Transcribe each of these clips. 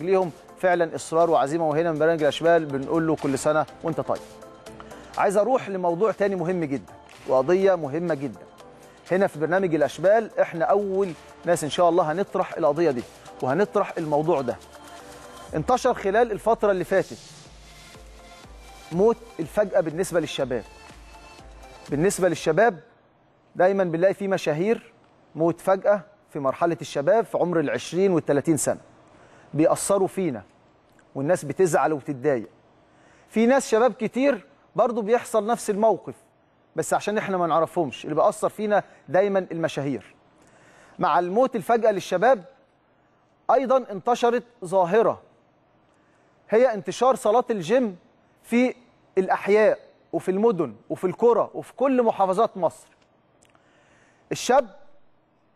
ليهم فعلا اصرار وعزيمه وهنا من برنامج الاشبال بنقول له كل سنه وانت طيب. عايز اروح لموضوع تاني مهم جدا وقضيه مهمه جدا. هنا في برنامج الاشبال احنا اول ناس ان شاء الله هنطرح القضيه دي وهنطرح الموضوع ده. انتشر خلال الفتره اللي فاتت موت الفجأه بالنسبه للشباب. بالنسبه للشباب دايما بنلاقي في مشاهير موت فجأه في مرحله الشباب في عمر ال 20 وال 30 سنه. بيأثروا فينا والناس بتزعل وتتضايق في ناس شباب كتير برضه بيحصل نفس الموقف بس عشان احنا ما نعرفهمش اللي بيأثر فينا دايما المشاهير مع الموت الفجأة للشباب أيضا انتشرت ظاهرة هي انتشار صالات الجيم في الأحياء وفي المدن وفي القرى وفي كل محافظات مصر الشاب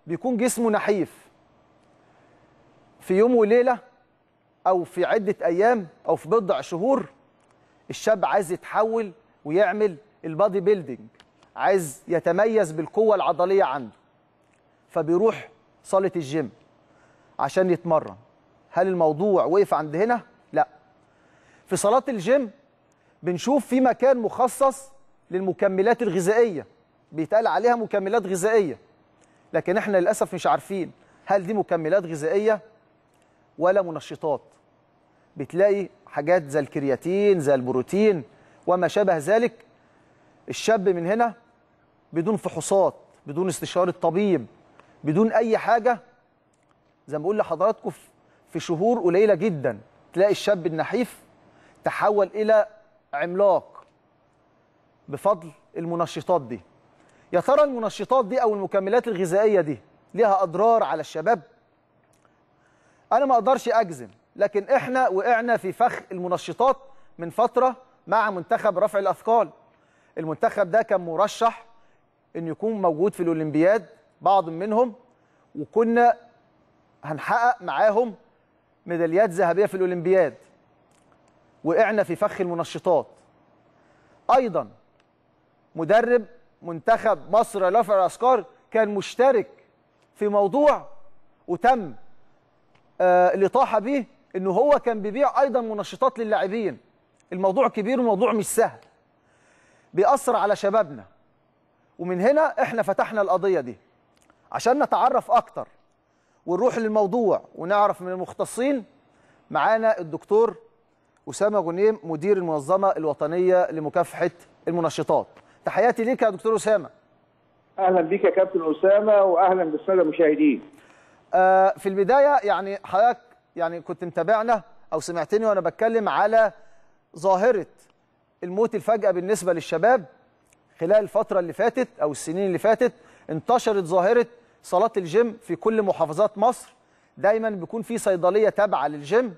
بيكون جسمه نحيف في يوم وليلة او في عده ايام او في بضع شهور الشاب عايز يتحول ويعمل البادي بيلدينج عايز يتميز بالقوه العضليه عنده فبيروح صاله الجيم عشان يتمرن هل الموضوع وقف عند هنا لا في صالات الجيم بنشوف في مكان مخصص للمكملات الغذائيه بيتقال عليها مكملات غذائيه لكن احنا للاسف مش عارفين هل دي مكملات غذائيه ولا منشطات بتلاقي حاجات زي الكرياتين زي البروتين وما شابه ذلك الشاب من هنا بدون فحوصات بدون استشارة طبيب بدون أي حاجة زي ما بقول لحضراتكم في شهور قليلة جدا تلاقي الشاب النحيف تحول إلى عملاق بفضل المنشطات دي يا ترى المنشطات دي أو المكملات الغذائية دي ليها أضرار على الشباب؟ أنا ما أقدرش أجزم لكن احنا وقعنا في فخ المنشطات من فترة مع منتخب رفع الأثقال المنتخب ده كان مرشح أن يكون موجود في الأولمبياد بعض منهم وكنا هنحقق معاهم ميداليات ذهبية في الأولمبياد وقعنا في فخ المنشطات أيضا مدرب منتخب مصر لرفع الأثقال كان مشترك في موضوع وتم آه الإطاحة به انه هو كان بيبيع ايضا منشطات للاعبين الموضوع كبير وموضوع مش سهل بيأثر على شبابنا ومن هنا احنا فتحنا القضيه دي عشان نتعرف اكتر ونروح للموضوع ونعرف من المختصين معانا الدكتور اسامه غنيم مدير المنظمه الوطنيه لمكافحه المنشطات تحياتي ليك يا دكتور اسامه اهلا بيك يا كابتن اسامه واهلا بالساده المشاهدين آه في البدايه يعني حضرتك يعني كنت متابعنا او سمعتني وانا بتكلم على ظاهره الموت الفجأة بالنسبه للشباب خلال الفتره اللي فاتت او السنين اللي فاتت انتشرت ظاهره صالات الجيم في كل محافظات مصر دايما بيكون في صيدليه تابعه للجيم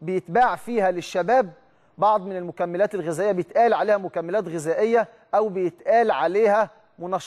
بيتباع فيها للشباب بعض من المكملات الغذائيه بيتقال عليها مكملات غذائيه او بيتقال عليها منشطات